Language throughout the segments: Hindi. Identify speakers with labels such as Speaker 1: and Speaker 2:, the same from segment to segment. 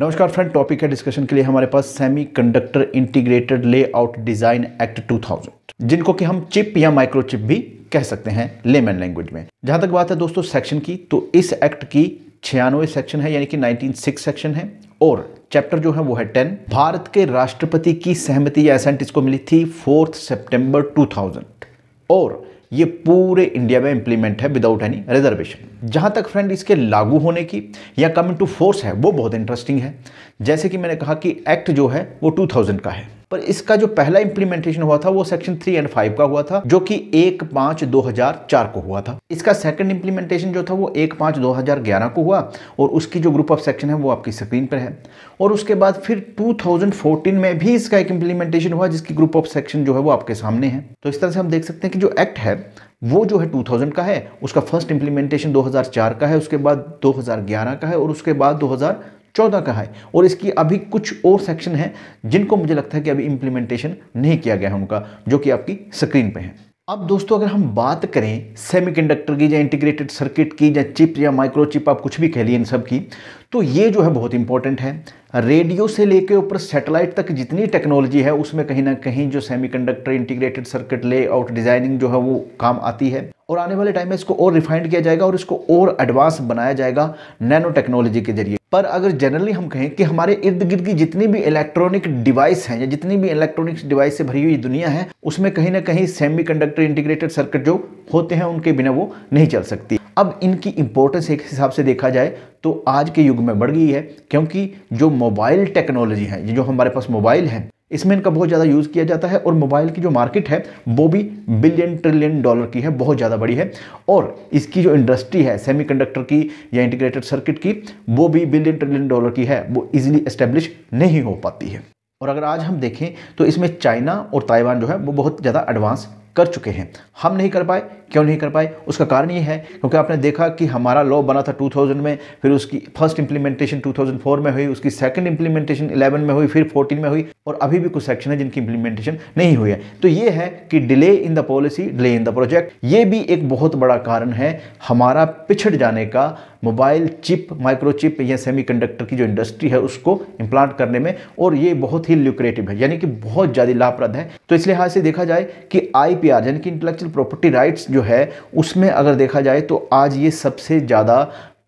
Speaker 1: नमस्कार फ्रेंड टॉपिक है डिस्कशन के लिए हमारे पास semiconductor integrated layout design act 2000 जिनको कि हम चिप या माइक्रोचिप भी कह सकते हैं लेमैन लैंग्वेज में जहां तक बात है दोस्तों सेक्शन की तो इस एक्ट की छियानवे सेक्शन है यानी कि 196 सेक्शन है और चैप्टर जो है वो है टेन भारत के राष्ट्रपति की सहमति या एसेंट इसको मिली थी फोर्थ सेप्टेम्बर टू और ये पूरे इंडिया में इंप्लीमेंट है विदाउट एनी रिजर्वेशन जहां तक फ्रेंड इसके लागू होने की या कमिंग टू फोर्स है वो बहुत इंटरेस्टिंग है जैसे कि मैंने कहा कि एक्ट जो है वो 2000 का है पर इसका जो पहला इंप्लीमेंटेशन हुआ था वो सेक्शन थ्री एंड फाइव का हुआ था जो कि एक पांच दो हजार चार को हुआ था इसका सेकंड इंप्लीमेंटेशन जो था वो एक पांच दो हजार ग्यारह को हुआ और उसकी जो ग्रुप ऑफ सेक्शन है वो आपकी स्क्रीन पर है और उसके बाद फिर 2014 में भी इसका एक इंप्लीमेंटेशन हुआ जिसकी ग्रुप ऑफ सेक्शन जो है वो आपके सामने है तो इस तरह से हम देख सकते हैं कि जो एक्ट है वो जो है 2000 का है उसका फर्स्ट इंप्लीमेंटेशन 2004 का है उसके बाद 2011 का है और उसके बाद चौदह का है और इसकी अभी कुछ और सेक्शन है जिनको मुझे लगता है कि अभी इंप्लीमेंटेशन नहीं किया गया है उनका जो कि आपकी स्क्रीन पे है अब दोस्तों अगर हम बात करें सेमीकंडक्टर की या इंटीग्रेटेड सर्किट की या चिप या माइक्रोचिप आप कुछ भी कह लिए इन सब की तो ये जो है बहुत इंपॉर्टेंट है रेडियो से लेकर ऊपर सैटेलाइट तक जितनी टेक्नोलॉजी है उसमें कहीं ना कहीं जो semiconductor integrated circuit layout designing जो है वो काम आती है और आने वाले टाइम में इसको और रिफाइंड किया जाएगा और इसको और एडवांस बनाया जाएगा नैनो टेक्नोलॉजी के जरिए पर अगर जनरली हम कहें कि हमारे इर्द गिर्द की जितनी भी इलेक्ट्रॉनिक डिवाइस हैं या जितनी भी इलेक्ट्रॉनिक डिवाइस से भरी हुई दुनिया है उसमें कहीं ना कहीं कंडक्टर इंटीग्रेटेड सर्किट जो होते हैं उनके बिना वो नहीं चल सकती अब इनकी इंपॉर्टेंस एक हिसाब से देखा जाए तो आज के युग में बढ़ गई है क्योंकि जो मोबाइल टेक्नोलॉजी है जो हमारे पास मोबाइल है इसमें इनका बहुत ज़्यादा यूज़ किया जाता है और मोबाइल की जो मार्केट है वो भी बिलियन ट्रिलियन डॉलर की है बहुत ज़्यादा बड़ी है और इसकी जो इंडस्ट्री है सेमीकंडक्टर की या इंटीग्रेटेड सर्किट की वो भी बिलियन ट्रिलियन डॉलर की है वो ईजिली एस्टेब्लिश नहीं हो पाती है और अगर आज हम देखें तो इसमें चाइना और ताइवान जो है वो बहुत ज़्यादा एडवांस कर चुके हैं हम नहीं कर पाए क्यों नहीं कर पाए उसका कारण ये है क्योंकि आपने देखा कि हमारा लॉ बना था 2000 में फिर उसकी फर्स्ट इंप्लीमेंटेशन 2004 में हुई उसकी सेकंड इंप्लीमेंटेशन 11 में हुई फिर 14 में हुई और अभी भी कुछ सेक्शन है जिनकी इंप्लीमेंटेशन नहीं हुई है तो ये है कि delay in the policy delay in the project ये भी एक बहुत बड़ा कारण है हमारा पिछड़ जाने का मोबाइल चिप माइक्रोचिप या सेमीकंडक्टर की जो इंडस्ट्री है उसको इम्प्लांट करने में और ये बहुत ही ल्यूक्रेटिव है यानी कि बहुत ज़्यादा लाभप्रद है तो इस लिहाज से देखा जाए कि आई यानी कि इंटेलेक्चुअल प्रॉपर्टी राइट्स जो है उसमें अगर देखा जाए तो आज ये सबसे ज़्यादा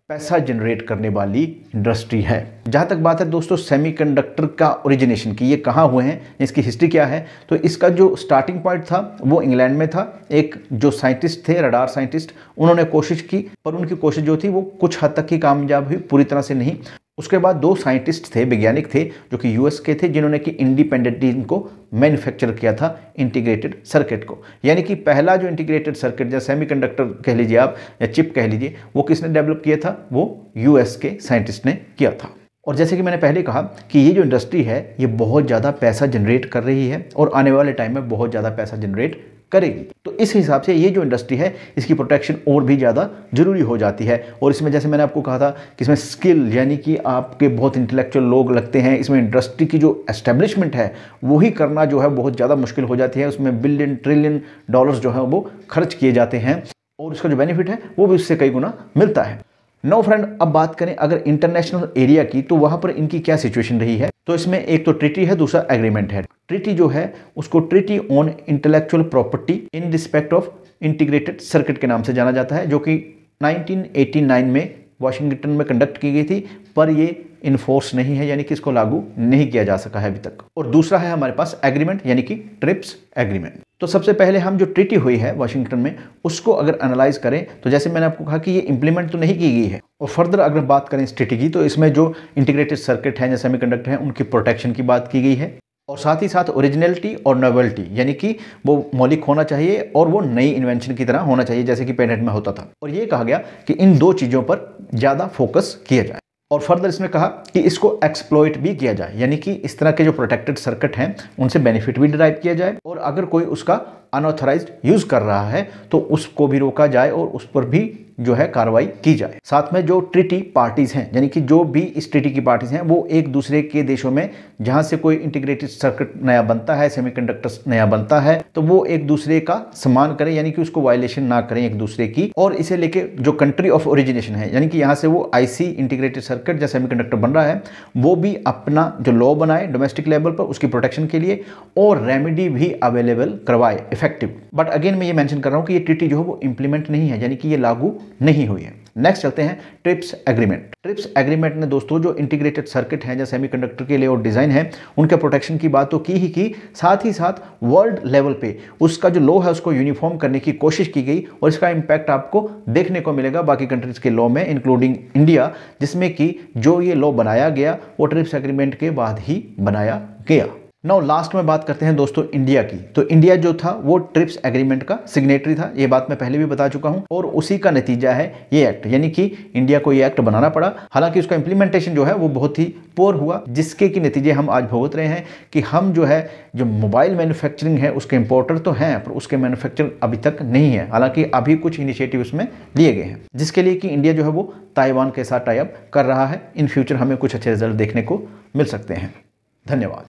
Speaker 1: पैसा जनरेट करने वाली इंडस्ट्री है जहाँ तक बात है दोस्तों सेमीकंडक्टर का ओरिजिनेशन की ये कहाँ हुए हैं इसकी हिस्ट्री क्या है तो इसका जो स्टार्टिंग पॉइंट था वो इंग्लैंड में था एक जो साइंटिस्ट थे रडार साइंटिस्ट उन्होंने कोशिश की पर उनकी कोशिश जो थी वो कुछ हद तक ही कामयाब हुई पूरी तरह से नहीं उसके बाद दो साइंटिस्ट थे वैज्ञानिक थे जो कि यूएस के थे जिन्होंने कि इंडिपेंडेंट इनको मैन्युफैक्चर किया था इंटीग्रेटेड सर्किट को यानी कि पहला जो इंटीग्रेटेड सर्किट या सेमीकंडक्टर कह लीजिए आप या चिप कह लीजिए वो किसने डेवलप किया था वो यूएस के साइंटिस्ट ने किया था और जैसे कि मैंने पहले कहा कि ये जो इंडस्ट्री है ये बहुत ज़्यादा पैसा जनरेट कर रही है और आने वाले टाइम में बहुत ज़्यादा पैसा जनरेट करेगी तो इस हिसाब से ये जो इंडस्ट्री है इसकी प्रोटेक्शन और भी ज़्यादा ज़रूरी हो जाती है और इसमें जैसे मैंने आपको कहा था कि इसमें स्किल यानी कि आपके बहुत इंटेलेक्चुअल लोग लगते हैं इसमें इंडस्ट्री की जो एस्टेब्लिशमेंट है वही करना जो है बहुत ज़्यादा मुश्किल हो जाती है उसमें बिलियन ट्रिलियन डॉलर्स जो है वो खर्च किए जाते हैं और उसका जो बेनिफिट है वो भी उससे कई गुना मिलता है नो फ्रेंड अब बात करें अगर इंटरनेशनल एरिया की तो वहां पर इनकी क्या सिचुएशन रही है तो इसमें एक तो ट्रिटी है दूसरा एग्रीमेंट है ट्रिटी जो है उसको treaty on intellectual property in respect of integrated circuit के नाम से जाना जाता है जो कि 1989 में वाशिंगटन में कंडक्ट की गई थी पर ये इन्फोर्स नहीं है यानी कि इसको लागू नहीं किया जा सका है अभी तक और दूसरा है हमारे पास एग्रीमेंट यानी कि ट्रिप्स एग्रीमेंट तो सबसे पहले हम जो ट्रीटी हुई है वाशिंगटन में उसको अगर एनालाइज करें तो जैसे मैंने आपको कहा कि ये इंप्लीमेंट तो नहीं की गई है और फर्दर अगर बात करें इस ट्रीटी की तो इसमें जो इंटीग्रेटेड सर्किट हैं या सेमी कंडक्टर हैं उनकी प्रोटेक्शन की बात की गई है और साथ ही साथ ओरिजिनलिटी और नोवेल्टी यानी कि वो मौलिक होना चाहिए और वो नई इन्वेंशन की तरह होना चाहिए जैसे कि पेनेट में होता था और ये कहा गया कि इन दो चीज़ों पर ज़्यादा फोकस किया जाए और फर्दर इसमें कहा कि इसको एक्सप्लोइट भी किया जाए यानी कि इस तरह के जो प्रोटेक्टेड सर्किट हैं उनसे बेनिफिट भी डिराइव किया जाए और अगर कोई उसका अनऑथराइज यूज़ कर रहा है तो उसको भी रोका जाए और उस पर भी जो है कार्रवाई की जाए साथ में जो ट्रिटी पार्टीज हैं यानी कि जो भी इस ट्रिटी की पार्टीज हैं वो एक दूसरे के देशों में जहां से कोई इंटीग्रेटेड सर्किट नया बनता है सेमीकंडक्टर्स नया बनता है तो वो एक दूसरे का सम्मान करें यानी कि उसको वायलेशन ना करें एक दूसरे की और इसे लेके जो कंट्री ऑफ ओरिजिनेशन है यानी कि यहाँ से वो आईसी इंटीग्रेटेड सर्किट या सेमी बन रहा है वो भी अपना जो लॉ बनाए डोमेस्टिक लेवल पर उसकी प्रोटेक्शन के लिए और रेमेडी भी अवेलेबल करवाए इफेक्टिव बट अगेन मैं ये मैंशन कर रहा हूँ कि ये ट्रिटी जो है वो इंप्लीमेंट नहीं है यानी कि ये लागू नहीं हुई है नेक्स्ट चलते हैं ट्रिप्स एग्रीमेंट ट्रिप्स एग्रीमेंट ने दोस्तों जो इंटीग्रेटेड सर्किट हैं या सेमीकंडक्टर के लिए और डिज़ाइन है उनके प्रोटेक्शन की बात तो की ही की साथ ही साथ वर्ल्ड लेवल पे उसका जो लॉ है उसको यूनिफॉर्म करने की कोशिश की गई और इसका इंपैक्ट आपको देखने को मिलेगा बाकी कंट्रीज़ के लॉ में इंक्लूडिंग इंडिया जिसमें कि जो ये लॉ बनाया गया वो ट्रिप्स एग्रीमेंट के बाद ही बनाया गया नाउ लास्ट में बात करते हैं दोस्तों इंडिया की तो इंडिया जो था वो ट्रिप्स एग्रीमेंट का सिग्नेटरी था ये बात मैं पहले भी बता चुका हूं और उसी का नतीजा है ये एक्ट यानी कि इंडिया को ये एक्ट बनाना पड़ा हालांकि उसका इंप्लीमेंटेशन जो है वो बहुत ही पोर हुआ जिसके कि नतीजे हम आज भुगत रहे हैं कि हम जो है जो मोबाइल मैन्युफैक्चरिंग है उसके इंपोर्टर तो हैं पर उसके मैनुफैक्चर अभी तक नहीं है हालांकि अभी कुछ इनिशिएटिव उसमें लिए गए हैं जिसके लिए कि इंडिया जो है वो ताइवान के साथ टाइप कर रहा है इन फ्यूचर हमें कुछ अच्छे रिजल्ट देखने को मिल सकते हैं धन्यवाद